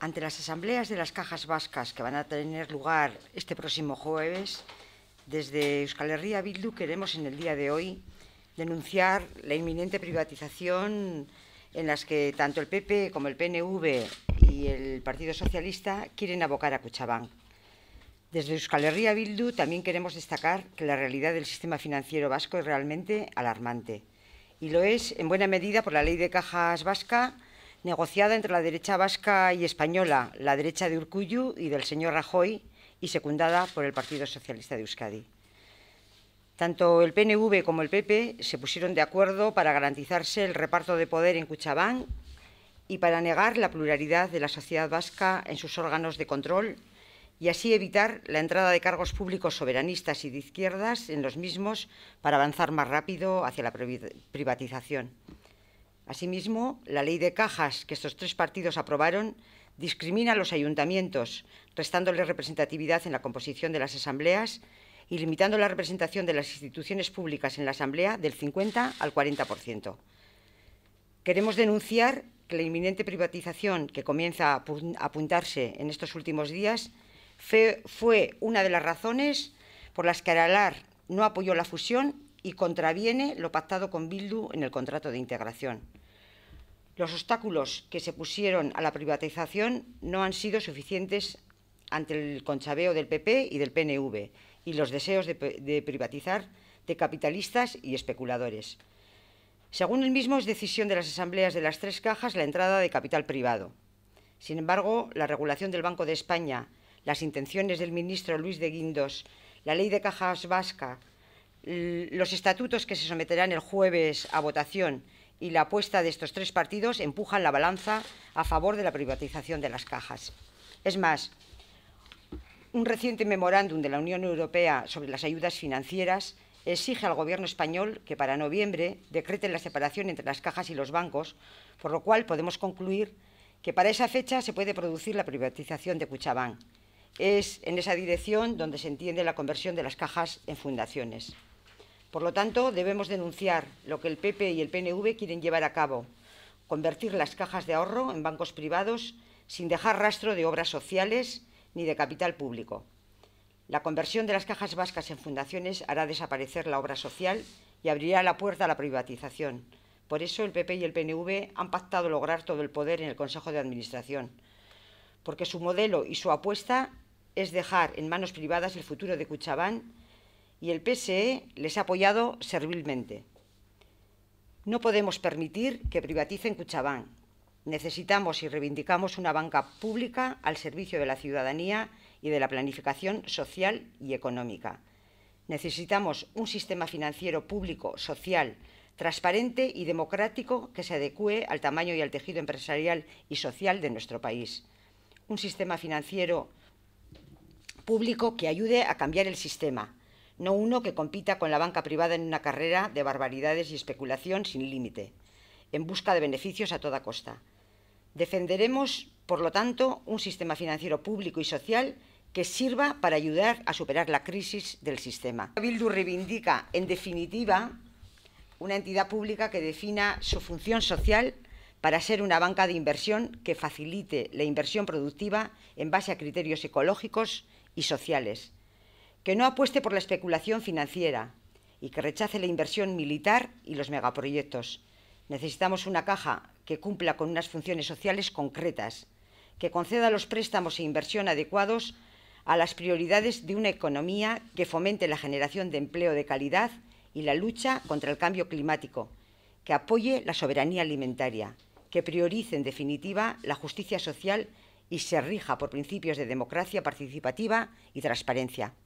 Ante las asambleas de las cajas vascas que van a tener lugar este próximo jueves, desde Euskal Herria Bildu queremos en el día de hoy denunciar la inminente privatización en las que tanto el PP como el PNV y el Partido Socialista quieren abocar a Cuchabán. Desde Euskal Herria Bildu también queremos destacar que la realidad del sistema financiero vasco es realmente alarmante y lo es en buena medida por la ley de cajas vasca negociada entre la derecha vasca y española, la derecha de Urcuyu y del señor Rajoy y secundada por el Partido Socialista de Euskadi. Tanto el PNV como el PP se pusieron de acuerdo para garantizarse el reparto de poder en Cuchabán y para negar la pluralidad de la sociedad vasca en sus órganos de control y así evitar la entrada de cargos públicos soberanistas y de izquierdas en los mismos para avanzar más rápido hacia la privatización. Asimismo, la ley de cajas que estos tres partidos aprobaron discrimina a los ayuntamientos, restándoles representatividad en la composición de las asambleas y limitando la representación de las instituciones públicas en la Asamblea del 50 al 40%. Queremos denunciar que la inminente privatización que comienza a apuntarse en estos últimos días fue una de las razones por las que Aralar no apoyó la fusión y contraviene lo pactado con Bildu en el contrato de integración. Los obstáculos que se pusieron a la privatización no han sido suficientes ante el conchabeo del PP y del PNV y los deseos de, de privatizar de capitalistas y especuladores. Según el mismo, es decisión de las asambleas de las tres cajas la entrada de capital privado. Sin embargo, la regulación del Banco de España las intenciones del ministro Luis de Guindos, la ley de cajas vasca, los estatutos que se someterán el jueves a votación y la apuesta de estos tres partidos empujan la balanza a favor de la privatización de las cajas. Es más, un reciente memorándum de la Unión Europea sobre las ayudas financieras exige al Gobierno español que para noviembre decrete la separación entre las cajas y los bancos, por lo cual podemos concluir que para esa fecha se puede producir la privatización de Cuchabán. Es en esa dirección donde se entiende la conversión de las cajas en fundaciones. Por lo tanto, debemos denunciar lo que el PP y el PNV quieren llevar a cabo, convertir las cajas de ahorro en bancos privados sin dejar rastro de obras sociales ni de capital público. La conversión de las cajas vascas en fundaciones hará desaparecer la obra social y abrirá la puerta a la privatización. Por eso el PP y el PNV han pactado lograr todo el poder en el Consejo de Administración, porque su modelo y su apuesta es dejar en manos privadas el futuro de Cuchabán y el PSE les ha apoyado servilmente. No podemos permitir que privaticen Cuchabán. Necesitamos y reivindicamos una banca pública al servicio de la ciudadanía y de la planificación social y económica. Necesitamos un sistema financiero público, social, transparente y democrático que se adecue al tamaño y al tejido empresarial y social de nuestro país. Un sistema financiero público que ayude a cambiar el sistema, no uno que compita con la banca privada en una carrera de barbaridades y especulación sin límite, en busca de beneficios a toda costa. Defenderemos, por lo tanto, un sistema financiero público y social que sirva para ayudar a superar la crisis del sistema. Bildu reivindica, en definitiva, una entidad pública que defina su función social para ser una banca de inversión que facilite la inversión productiva en base a criterios ecológicos y sociales, que no apueste por la especulación financiera y que rechace la inversión militar y los megaproyectos. Necesitamos una caja que cumpla con unas funciones sociales concretas, que conceda los préstamos e inversión adecuados a las prioridades de una economía que fomente la generación de empleo de calidad y la lucha contra el cambio climático, que apoye la soberanía alimentaria que priorice en definitiva la justicia social y se rija por principios de democracia participativa y transparencia.